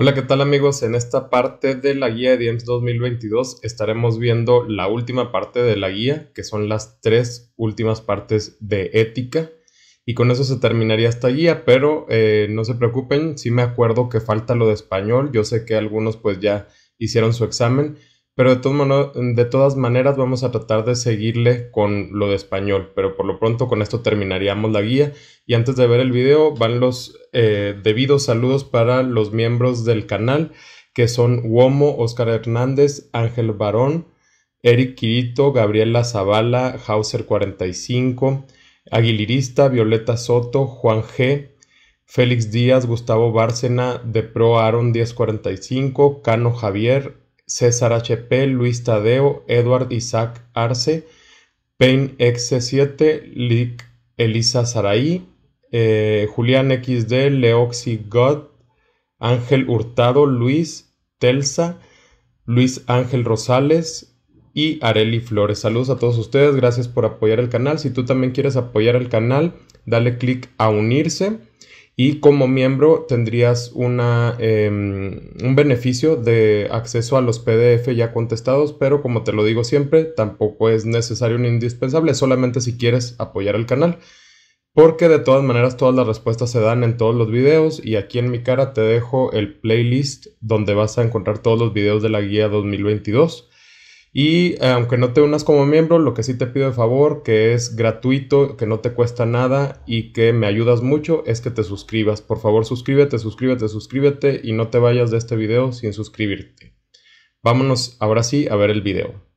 Hola, ¿qué tal amigos? En esta parte de la guía de DMS 2022 estaremos viendo la última parte de la guía, que son las tres últimas partes de ética. Y con eso se terminaría esta guía, pero eh, no se preocupen, sí me acuerdo que falta lo de español, yo sé que algunos pues ya hicieron su examen, pero de, todas maneras vamos a tratar de seguirle con lo de español, pero por lo pronto con esto terminaríamos la guía. Y antes de ver el video van los eh, debidos saludos para los miembros del canal, que son uomo Oscar Hernández, Ángel Barón, Eric Quirito, Gabriela Zavala, Hauser45, Aguilirista, Violeta Soto, Juan G., Félix Díaz, Gustavo Bárcena, De Pro Aaron 1045, Cano Javier, César HP, Luis Tadeo, Edward Isaac Arce, Pain xc 7 Elisa Saraí, eh, Julián XD, Leoxy God, Ángel Hurtado, Luis Telsa, Luis Ángel Rosales y Areli Flores. Saludos a todos ustedes, gracias por apoyar el canal. Si tú también quieres apoyar el canal, dale click a unirse y como miembro tendrías una, em, un beneficio de acceso a los PDF ya contestados, pero como te lo digo siempre, tampoco es necesario ni indispensable, solamente si quieres apoyar el canal. Porque de todas maneras todas las respuestas se dan en todos los videos y aquí en mi cara te dejo el playlist donde vas a encontrar todos los videos de la guía 2022 y aunque no te unas como miembro, lo que sí te pido de favor, que es gratuito, que no te cuesta nada y que me ayudas mucho, es que te suscribas. Por favor, suscríbete, suscríbete, suscríbete y no te vayas de este video sin suscribirte. Vámonos ahora sí a ver el video.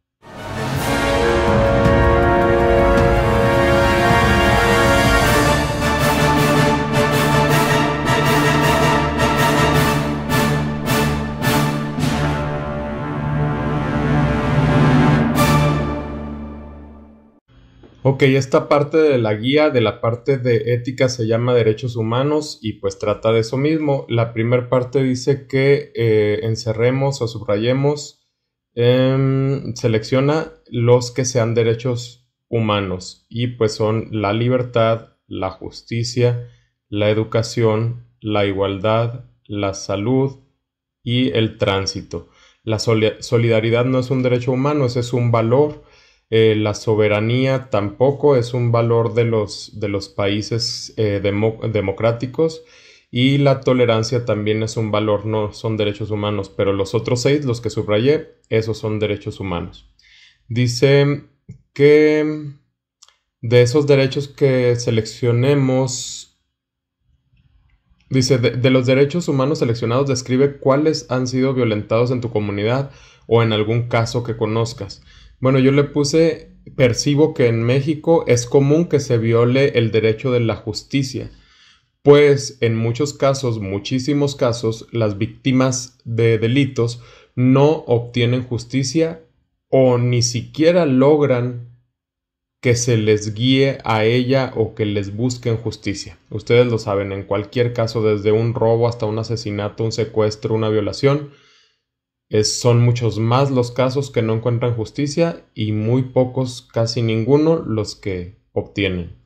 Ok, esta parte de la guía, de la parte de ética, se llama derechos humanos y pues trata de eso mismo. La primera parte dice que eh, encerremos o subrayemos, em, selecciona los que sean derechos humanos y pues son la libertad, la justicia, la educación, la igualdad, la salud y el tránsito. La solidaridad no es un derecho humano, ese es un valor eh, la soberanía tampoco es un valor de los, de los países eh, democráticos y la tolerancia también es un valor, no son derechos humanos, pero los otros seis, los que subrayé, esos son derechos humanos. Dice que de esos derechos que seleccionemos, dice, de los derechos humanos seleccionados, describe cuáles han sido violentados en tu comunidad o en algún caso que conozcas. Bueno, yo le puse, percibo que en México es común que se viole el derecho de la justicia, pues en muchos casos, muchísimos casos, las víctimas de delitos no obtienen justicia o ni siquiera logran que se les guíe a ella o que les busquen justicia. Ustedes lo saben, en cualquier caso, desde un robo hasta un asesinato, un secuestro, una violación, son muchos más los casos que no encuentran justicia y muy pocos, casi ninguno, los que obtienen.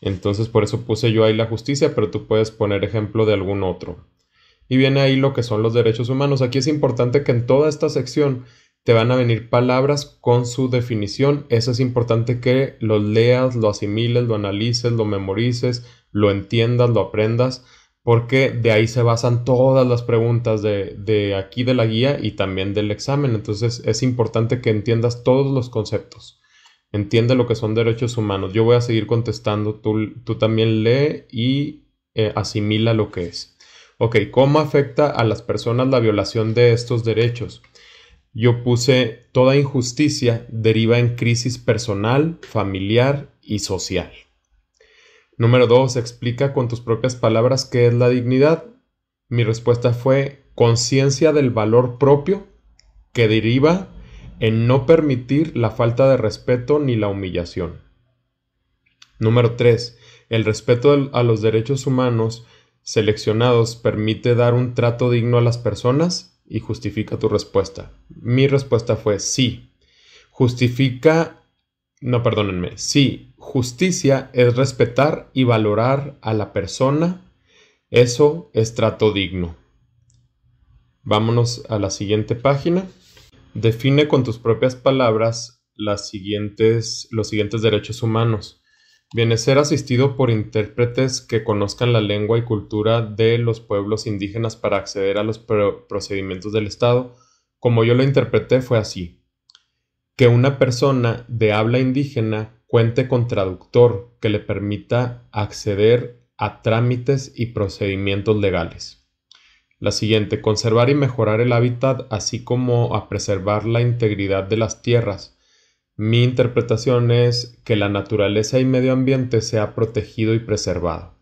Entonces por eso puse yo ahí la justicia, pero tú puedes poner ejemplo de algún otro. Y viene ahí lo que son los derechos humanos. Aquí es importante que en toda esta sección te van a venir palabras con su definición. Eso es importante que lo leas, lo asimiles, lo analices, lo memorices, lo entiendas, lo aprendas porque de ahí se basan todas las preguntas de, aquí de la guía y también del examen. Entonces es importante que entiendas todos los conceptos. Entiende lo que son derechos humanos. Yo voy a seguir contestando, tú, tú también lee y eh, asimila lo que es. Ok, ¿cómo afecta a las personas la violación de estos derechos? Yo puse, toda injusticia deriva en crisis personal, familiar y social. Número 2. Explica con tus propias palabras qué es la dignidad. Mi respuesta fue conciencia del valor propio que deriva en no permitir la falta de respeto ni la humillación. Número 3. El respeto a los derechos humanos seleccionados permite dar un trato digno a las personas y justifica tu respuesta. Mi respuesta fue sí. Justifica no perdónenme, sí, justicia es respetar y valorar a la persona, eso es trato digno. Vámonos a la siguiente página. Define con tus propias palabras los siguientes derechos humanos. Viene ser asistido por intérpretes que conozcan la lengua y cultura de los pueblos indígenas para acceder a los procedimientos del Estado. Como yo lo interpreté fue así que una persona de habla indígena cuente con traductor que le permita acceder a trámites y procedimientos legales. La siguiente, conservar y mejorar el hábitat, así como a preservar la integridad de las tierras. Mi interpretación es que la naturaleza y medio ambiente sea protegido y preservado.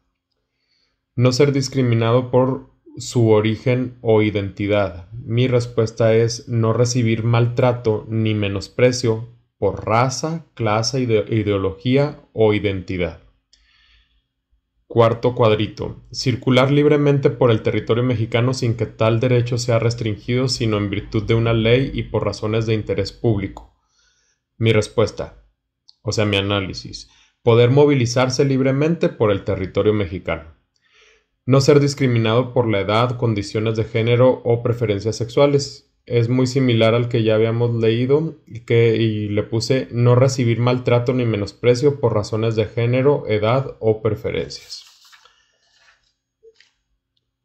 No ser discriminado por su origen o identidad. Mi respuesta es no recibir maltrato ni menosprecio por raza, clase, ideología o identidad. Cuarto cuadrito. Circular libremente por el territorio mexicano sin que tal derecho sea restringido sino en virtud de una ley y por razones de interés público. Mi respuesta, o sea, mi análisis. Poder movilizarse libremente por el territorio mexicano. No ser discriminado por la edad, condiciones de género o preferencias sexuales. Es muy similar al que ya habíamos leído y, que, le puse no recibir maltrato ni menosprecio por razones de género, edad o preferencias.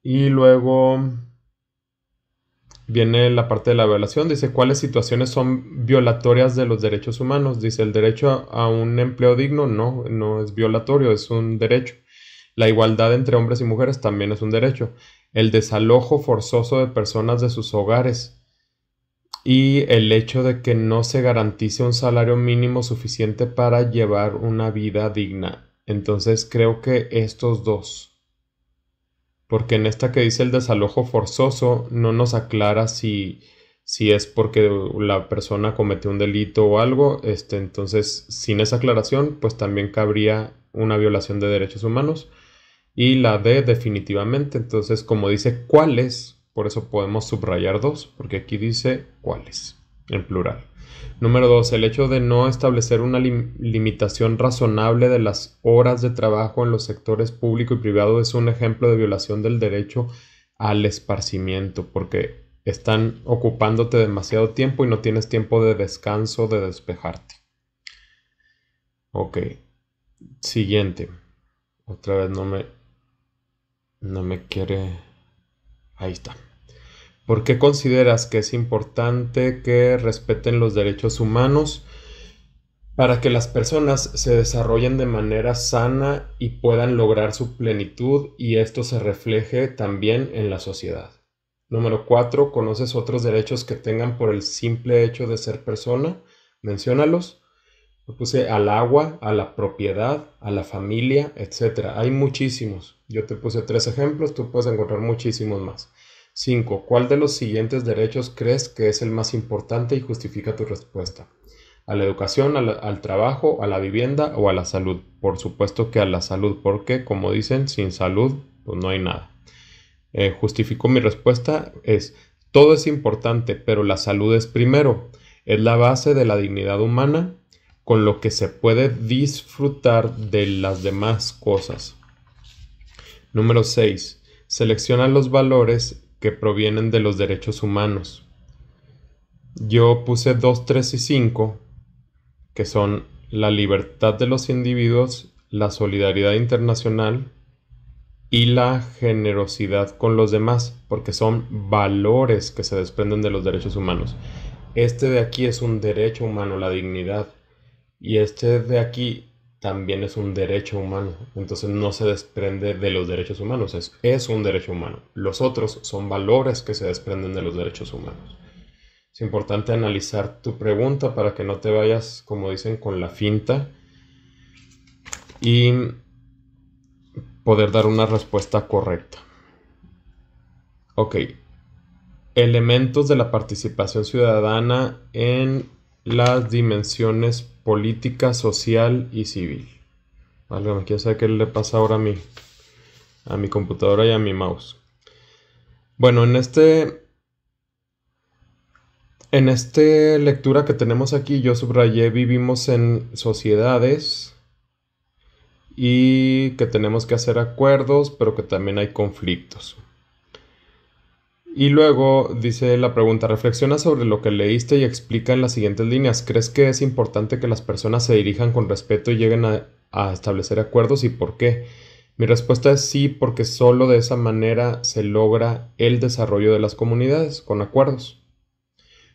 Y luego viene la parte de la violación. Dice, ¿cuáles situaciones son violatorias de los derechos humanos? Dice, el derecho a, a un empleo digno no, no es violatorio, es un derecho. La igualdad entre hombres y mujeres también es un derecho. El desalojo forzoso de personas de sus hogares y el hecho de que no se garantice un salario mínimo suficiente para llevar una vida digna. Entonces creo que estos dos. Porque en esta que dice el desalojo forzoso no nos aclara si si es porque la persona cometió un delito o algo, este, entonces sin esa aclaración, pues también cabría una violación de derechos humanos y la D definitivamente. Entonces, como dice cuáles, por eso podemos subrayar dos, porque aquí dice cuáles, en plural. Número dos, el hecho de no establecer una limitación razonable de las horas de trabajo en los sectores público y privado es un ejemplo de violación del derecho al esparcimiento, porque están ocupándote demasiado tiempo y no tienes tiempo de descanso, de despejarte. Ok, siguiente. Otra vez no me no me quiere... Ahí está. ¿Por qué consideras que es importante que respeten los derechos humanos para que las personas se desarrollen de manera sana y puedan lograr su plenitud y esto se refleje también en la sociedad? Número 4. ¿Conoces otros derechos que tengan por el simple hecho de ser persona? Menciónalos puse al agua, a la propiedad, a la familia, etc. Hay muchísimos. Yo te puse tres ejemplos, tú puedes encontrar muchísimos más. 5. ¿Cuál de los siguientes derechos crees que es el más importante y justifica tu respuesta? A la educación, al trabajo, a la vivienda o a la salud. Por supuesto que a la salud, porque como dicen, sin salud pues no hay nada. Eh, justifico mi respuesta es, todo es importante, pero la salud es primero. Es la base de la dignidad humana con lo que se puede disfrutar de las demás cosas. Número 6. Selecciona los valores que provienen de los derechos humanos. Yo puse 2, 3 y 5, que son la libertad de los individuos, la solidaridad internacional y la generosidad con los demás, porque son valores que se desprenden de los derechos humanos. Este de aquí es un derecho humano, la dignidad. Y este de aquí también es un derecho humano, entonces no se desprende de los derechos humanos, es, un derecho humano. Los otros son valores que se desprenden de los derechos humanos. Es importante analizar tu pregunta para que no te vayas, como dicen, con la finta y poder dar una respuesta correcta. Ok. Elementos de la participación ciudadana en las dimensiones política, social y civil. quiero saber qué le pasa ahora a mi, a mi computadora y a mi mouse. Bueno, en este. En esta lectura que tenemos aquí, yo subrayé vivimos en sociedades y que tenemos que hacer acuerdos, pero que también hay conflictos. Y luego dice la pregunta, reflexiona sobre lo que leíste y explica en las siguientes líneas. ¿Crees que es importante que las personas se dirijan con respeto y lleguen a, establecer acuerdos y por qué? Mi respuesta es sí, porque solo de esa manera se logra el desarrollo de las comunidades con acuerdos.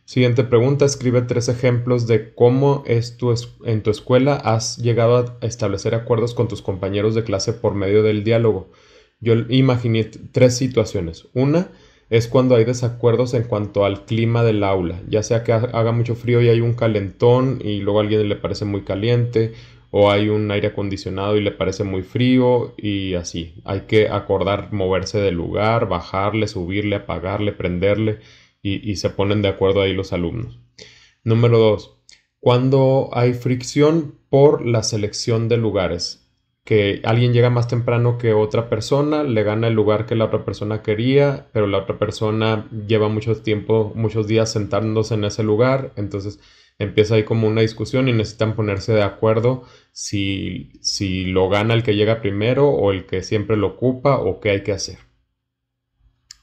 Siguiente pregunta, escribe tres ejemplos de cómo en tu escuela has llegado a establecer acuerdos con tus compañeros de clase por medio del diálogo. Yo imaginé tres situaciones. Una, es cuando hay desacuerdos en cuanto al clima del aula, ya sea que haga mucho frío y hay un calentón y luego a alguien le parece muy caliente, o hay un aire acondicionado y le parece muy frío y así. Hay que acordar moverse del lugar, bajarle, subirle, apagarle, prenderle y, se ponen de acuerdo ahí los alumnos. Número dos, Cuando hay fricción por la selección de lugares que alguien llega más temprano que otra persona, le gana el lugar que la otra persona quería, pero la otra persona lleva mucho tiempo, muchos días sentándose en ese lugar, entonces empieza ahí como una discusión y necesitan ponerse de acuerdo si, lo gana el que llega primero o el que siempre lo ocupa o qué hay que hacer.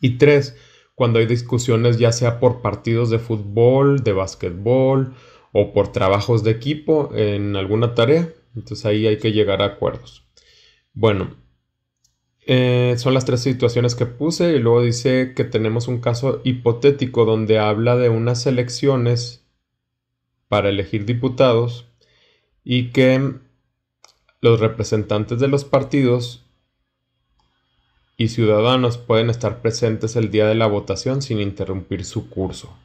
Y tres, cuando hay discusiones ya sea por partidos de fútbol, de básquetbol o por trabajos de equipo en alguna tarea, entonces ahí hay que llegar a acuerdos. Bueno, eh, son las tres situaciones que puse y luego dice que tenemos un caso hipotético donde habla de unas elecciones para elegir diputados y que los representantes de los partidos y ciudadanos pueden estar presentes el día de la votación sin interrumpir su curso.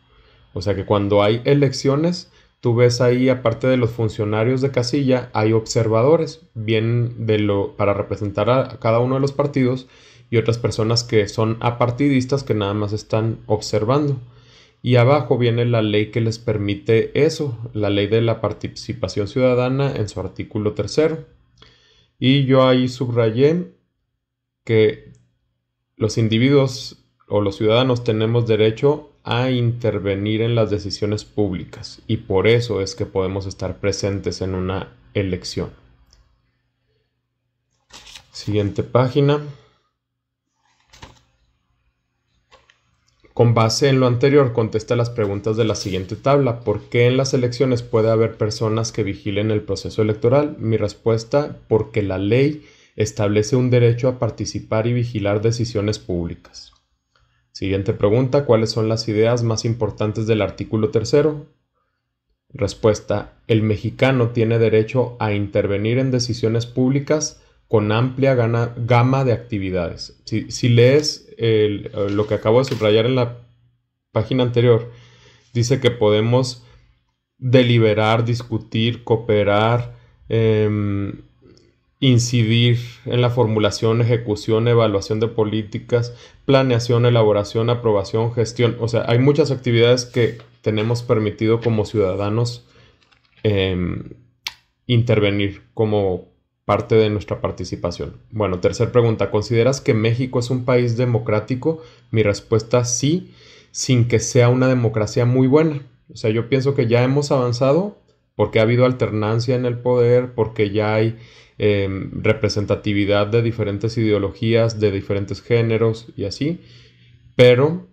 O sea que cuando hay elecciones, tú ves ahí, aparte de los funcionarios de casilla, hay observadores, bien de lo, para representar a cada uno de los partidos, y otras personas que son apartidistas que nada más están observando. Y abajo viene la ley que les permite eso, la ley de la participación ciudadana en su artículo tercero. Y yo ahí subrayé que los individuos o los ciudadanos tenemos derecho a intervenir en las decisiones públicas y por eso es que podemos estar presentes en una elección. Siguiente página. Con base en lo anterior, contesta las preguntas de la siguiente tabla. ¿Por qué en las elecciones puede haber personas que vigilen el proceso electoral? Mi respuesta, porque la ley establece un derecho a participar y vigilar decisiones públicas. Siguiente pregunta, ¿cuáles son las ideas más importantes del artículo tercero? Respuesta, el mexicano tiene derecho a intervenir en decisiones públicas con amplia gama de actividades. Si, lees eh, lo que acabo de subrayar en la página anterior, dice que podemos deliberar, discutir, cooperar, eh, incidir en la formulación, ejecución, evaluación de políticas, planeación, elaboración, aprobación, gestión. O sea, hay muchas actividades que tenemos permitido como ciudadanos em, intervenir como parte de nuestra participación. Bueno, tercera pregunta, ¿consideras que México es un país democrático? Mi respuesta sí, sin que sea una democracia muy buena. O sea, yo pienso que ya hemos avanzado, porque ha habido alternancia en el poder, porque ya hay em, representatividad de diferentes ideologías, de diferentes géneros y así, pero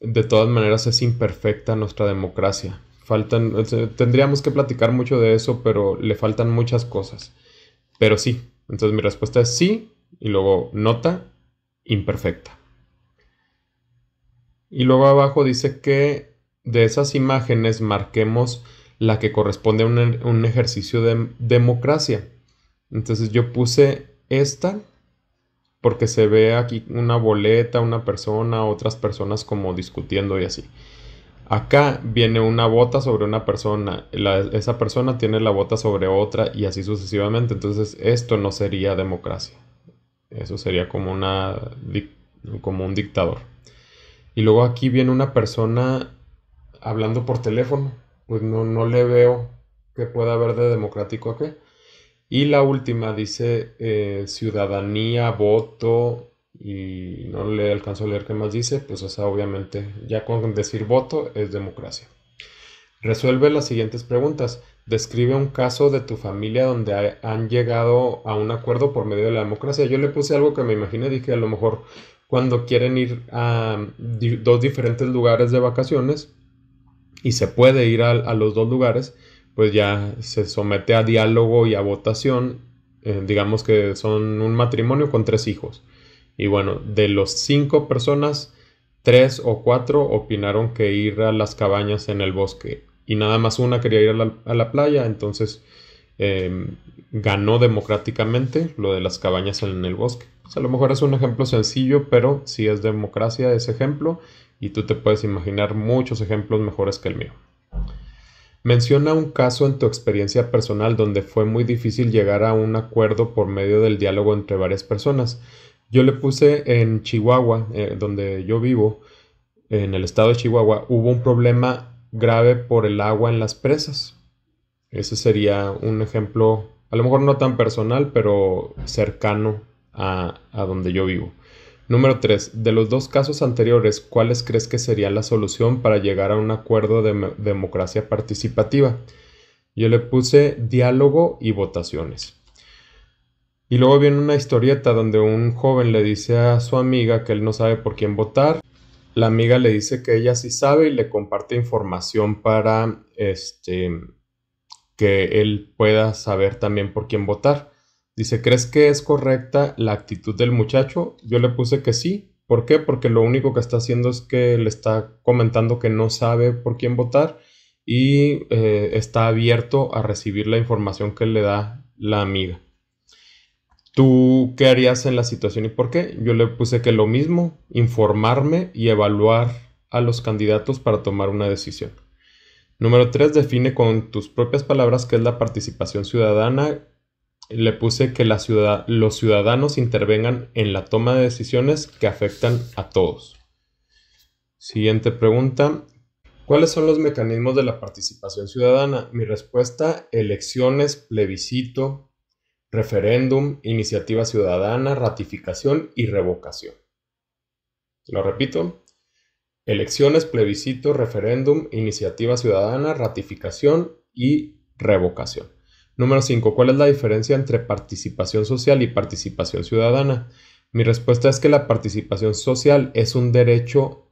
de todas maneras es imperfecta nuestra democracia. Faltan, eh, tendríamos que platicar mucho de eso, pero le faltan muchas cosas. Pero sí, entonces mi respuesta es sí y luego nota imperfecta. Y luego abajo dice que de esas imágenes marquemos la que corresponde a un, ejercicio de democracia. Entonces yo puse esta porque se ve aquí una boleta, una persona, otras personas como discutiendo y así. Acá viene una bota sobre una persona, esa persona tiene la bota sobre otra y así sucesivamente. Entonces esto no sería democracia. Eso sería como, una, como un dictador. Y luego aquí viene una persona hablando por teléfono pues no, no le veo que pueda haber de democrático aquí. Y la última dice eh, ciudadanía, voto, y no le alcanzo a leer qué más dice, pues esa obviamente ya con decir voto es democracia. Resuelve las siguientes preguntas. Describe un caso de tu familia donde han llegado a un acuerdo por medio de la democracia. Yo le puse algo que me imaginé, dije a lo mejor cuando quieren ir a dos diferentes lugares de vacaciones, y se puede ir a, los dos lugares, pues ya se somete a diálogo y a votación. Eh, digamos que son un matrimonio con tres hijos. Y bueno, de los cinco personas, tres o cuatro opinaron que ir a las cabañas en el bosque. Y nada más una quería ir a la, playa, entonces eh, ganó democráticamente lo de las cabañas en el bosque a lo mejor es un ejemplo sencillo, pero si es democracia ese ejemplo, y tú te puedes imaginar muchos ejemplos mejores que el mío. Menciona un caso en tu experiencia personal donde fue muy difícil llegar a un acuerdo por medio del diálogo entre varias personas. Yo le puse en Chihuahua, eh, donde yo vivo, en el estado de Chihuahua, hubo un problema grave por el agua en las presas. Ese sería un ejemplo, a lo mejor no tan personal, pero cercano a, donde yo vivo. Número 3. De los dos casos anteriores, ¿cuáles crees que sería la solución para llegar a un acuerdo de democracia participativa? Yo le puse diálogo y votaciones. Y luego viene una historieta donde un joven le dice a su amiga que él no sabe por quién votar. La amiga le dice que ella sí sabe y le comparte información para este que él pueda saber también por quién votar. Dice, ¿crees que es correcta la actitud del muchacho? Yo le puse que sí. ¿Por qué? Porque lo único que está haciendo es que le está comentando que no sabe por quién votar y eh, está abierto a recibir la información que le da la amiga. ¿Tú qué harías en la situación y por qué? Yo le puse que lo mismo, informarme y evaluar a los candidatos para tomar una decisión. Número 3. Define con tus propias palabras qué es la participación ciudadana le puse que los ciudadanos intervengan en la toma de decisiones que afectan a todos. Siguiente pregunta. ¿Cuáles son los mecanismos de la participación ciudadana? Mi respuesta, elecciones, plebiscito, referéndum, iniciativa ciudadana, ratificación y revocación. Lo repito, elecciones, plebiscito, referéndum, iniciativa ciudadana, ratificación y revocación. Número 5. ¿Cuál es la diferencia entre participación social y participación ciudadana? Mi respuesta es que la participación social es un derecho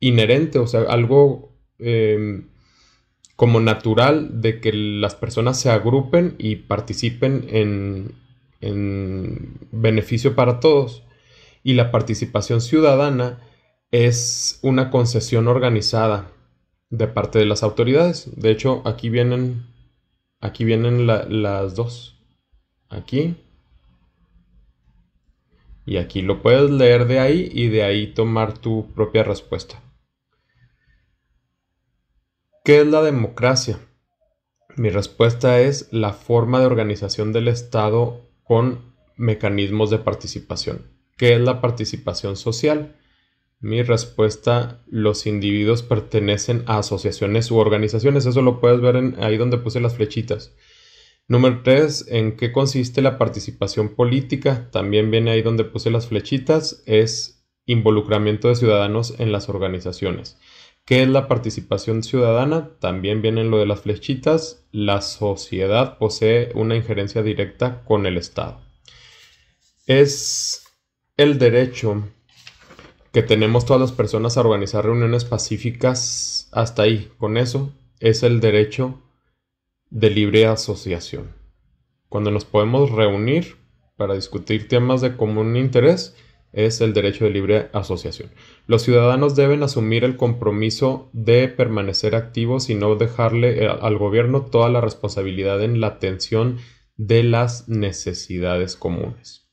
inherente, o sea, algo em, como natural de que las personas se agrupen y participen en, en beneficio para todos. Y la participación ciudadana es una concesión organizada de parte de las autoridades. De hecho, aquí vienen Aquí vienen las dos. Aquí. Y aquí lo puedes leer de ahí y de ahí tomar tu propia respuesta. ¿Qué es la democracia? Mi respuesta es la forma de organización del Estado con mecanismos de participación. ¿Qué es la participación social? Mi respuesta, los individuos pertenecen a asociaciones u organizaciones. Eso lo puedes ver ahí donde puse las flechitas. Número 3, ¿en qué consiste la participación política? También viene ahí donde puse las flechitas. Es involucramiento de ciudadanos en las organizaciones. ¿Qué es la participación ciudadana? También viene en lo de las flechitas. La sociedad posee una injerencia directa con el Estado. Es el derecho que tenemos todas las personas a organizar reuniones pacíficas hasta ahí. Con eso es el derecho de libre asociación. Cuando nos podemos reunir para discutir temas de común interés, es el derecho de libre asociación. Los ciudadanos deben asumir el compromiso de permanecer activos y no dejarle eh, al gobierno toda la responsabilidad en la atención de las necesidades comunes.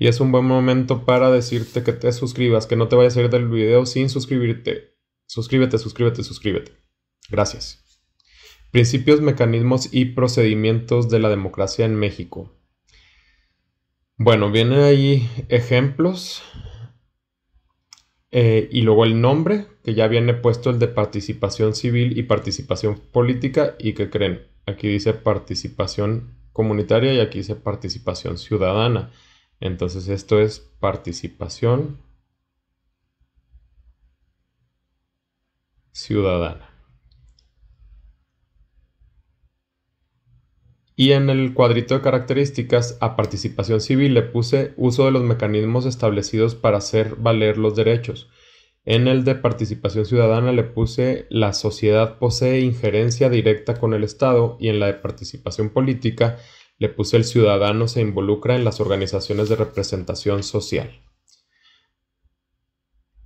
Y es un buen momento para decirte que te suscribas, que no te vayas a ir del video sin suscribirte. Suscríbete, suscríbete, suscríbete. Gracias. Principios, mecanismos y procedimientos de la democracia en México. Bueno, vienen ahí ejemplos. Eh, y luego el nombre, que ya viene puesto el de participación civil y participación política. ¿Y qué creen? Aquí dice participación comunitaria y aquí dice participación ciudadana. Entonces esto es participación ciudadana. Y en el cuadrito de características a participación civil le puse uso de los mecanismos establecidos para hacer valer los derechos. En el de participación ciudadana le puse la sociedad posee injerencia directa con el Estado y en la de participación política le puse el ciudadano se involucra en las organizaciones de representación social.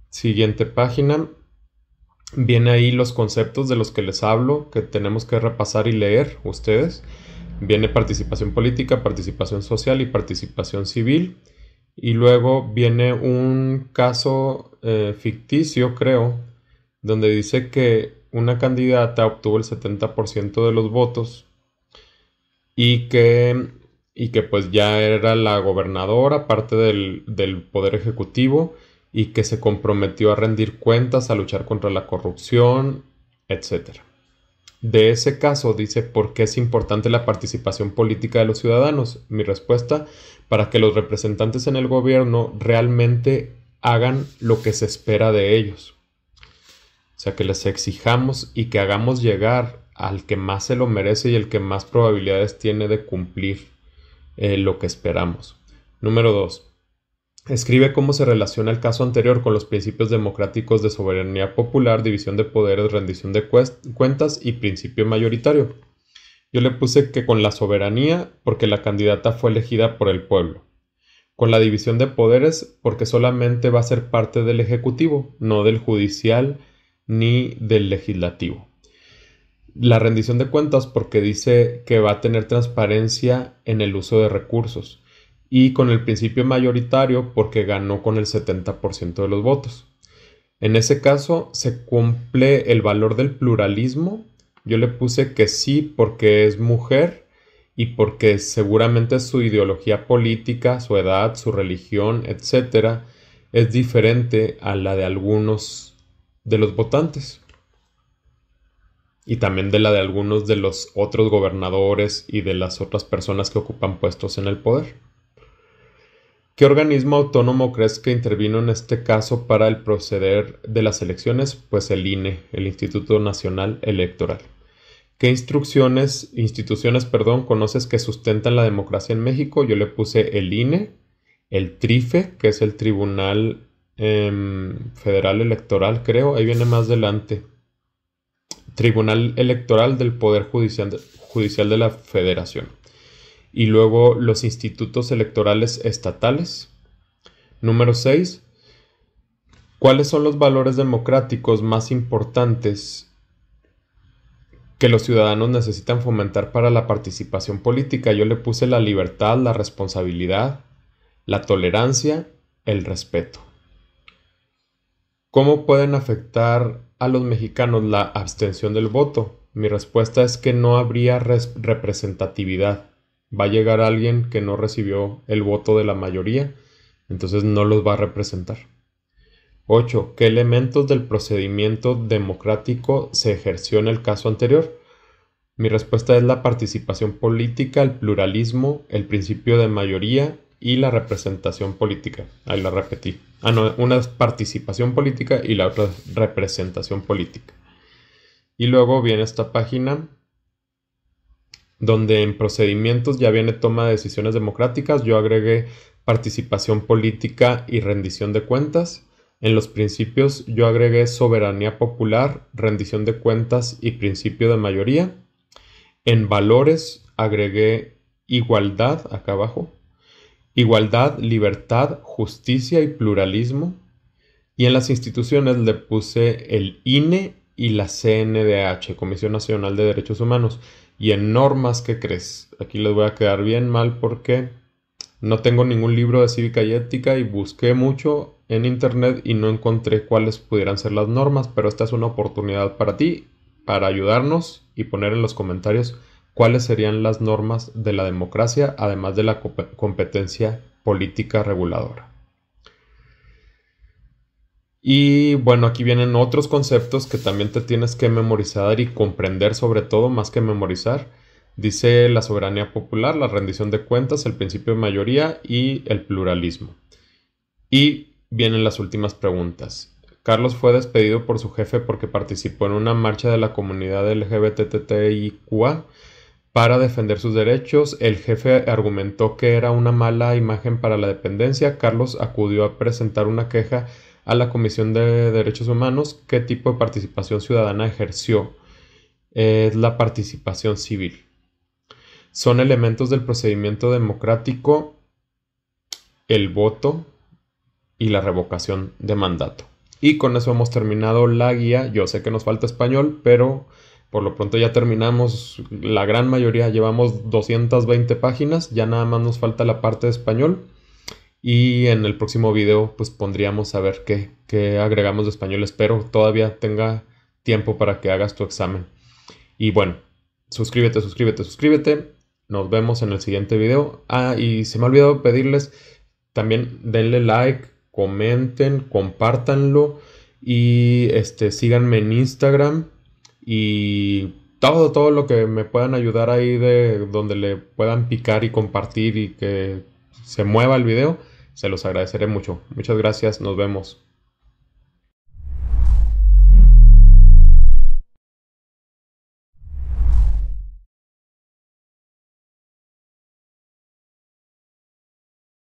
Siguiente página. Viene ahí los conceptos de los que les hablo, que tenemos que repasar y leer ustedes. Viene participación política, participación social y participación civil. Y luego viene un caso eh, ficticio, creo, donde dice que una candidata obtuvo el 70% de los votos y que, y que pues ya era la gobernadora, parte del, del poder ejecutivo, y que se comprometió a rendir cuentas, a luchar contra la corrupción, etc. De ese caso dice, ¿por qué es importante la participación política de los ciudadanos? Mi respuesta, para que los representantes en el gobierno realmente hagan lo que se espera de ellos. O sea, que les exijamos y que hagamos llegar al que más se lo merece y el que más probabilidades tiene de cumplir eh, lo que esperamos. Número 2. Escribe cómo se relaciona el caso anterior con los principios democráticos de soberanía popular, división de poderes, rendición de cuentas y principio mayoritario. Yo le puse que con la soberanía porque la candidata fue elegida por el pueblo. Con la división de poderes porque solamente va a ser parte del Ejecutivo, no del Judicial ni del Legislativo la rendición de cuentas porque dice que va a tener transparencia en el uso de recursos y con el principio mayoritario porque ganó con el 70% de los votos. En ese caso se cumple el valor del pluralismo. Yo le puse que sí porque es mujer y porque seguramente su ideología política, su edad, su religión, etcétera, es diferente a la de algunos de los votantes y también de la de algunos de los otros gobernadores y de las otras personas que ocupan puestos en el poder. ¿Qué organismo autónomo crees que intervino en este caso para el proceder de las elecciones? Pues el INE, el Instituto Nacional Electoral. ¿Qué instrucciones, instituciones, perdón, conoces que sustentan la democracia en México? Yo le puse el INE, el TRIFE, que es el Tribunal em, Federal Electoral, creo, ahí viene más adelante Tribunal Electoral del Poder Judicial de, la Federación. Y luego los institutos electorales estatales. Número 6. ¿Cuáles son los valores democráticos más importantes que los ciudadanos necesitan fomentar para la participación política? Yo le puse la libertad, la responsabilidad, la tolerancia, el respeto. ¿Cómo pueden afectar a los mexicanos la abstención del voto? Mi respuesta es que no habría representatividad. Va a llegar alguien que no recibió el voto de la mayoría, entonces no los va a representar. 8. ¿Qué elementos del procedimiento democrático se ejerció en el caso anterior? Mi respuesta es la participación política, el pluralismo, el principio de mayoría y la representación política. Ahí la repetí. Ah, no, una es participación política y la otra es representación política. Y luego viene esta página donde en procedimientos ya viene toma de decisiones democráticas. Yo agregué participación política y rendición de cuentas. En los principios yo agregué soberanía popular, rendición de cuentas y principio de mayoría. En valores agregué igualdad acá abajo igualdad, libertad, justicia y pluralismo. Y en las instituciones le puse el INE y la CNDH, Comisión Nacional de Derechos Humanos. Y en normas, ¿qué crees? Aquí les voy a quedar bien mal porque no tengo ningún libro de cívica y ética y busqué mucho en internet y no encontré cuáles pudieran ser las normas, pero esta es una oportunidad para ti, para ayudarnos y poner en los comentarios cuáles serían las normas de la democracia, además de la competencia política reguladora. Y bueno, aquí vienen otros conceptos que también te tienes que memorizar y comprender sobre todo, más que memorizar. Dice la soberanía popular, la rendición de cuentas, el principio de mayoría y el pluralismo. Y vienen las últimas preguntas. Carlos fue despedido por su jefe porque participó en una marcha de la comunidad LGBTTIQA para defender sus derechos, el jefe argumentó que era una mala imagen para la dependencia. Carlos acudió a presentar una queja a la Comisión de Derechos Humanos. ¿Qué tipo de participación ciudadana ejerció? Es la participación civil. Son elementos del procedimiento democrático el voto y la revocación de mandato. Y con eso hemos terminado la guía. Yo sé que nos falta español, pero por lo pronto ya terminamos la gran mayoría, llevamos 220 páginas, ya nada más nos falta la parte de español. Y en el próximo video pues pondríamos a ver qué, qué agregamos de español. Espero todavía tenga tiempo para que hagas tu examen. Y bueno, suscríbete, suscríbete, suscríbete. Nos vemos en el siguiente video. Ah, y se me ha olvidado pedirles también denle like, comenten, compártanlo y este síganme en Instagram y todo, todo lo que me puedan ayudar ahí de donde le puedan picar y compartir y que se mueva el video, se los agradeceré mucho. Muchas gracias, nos vemos.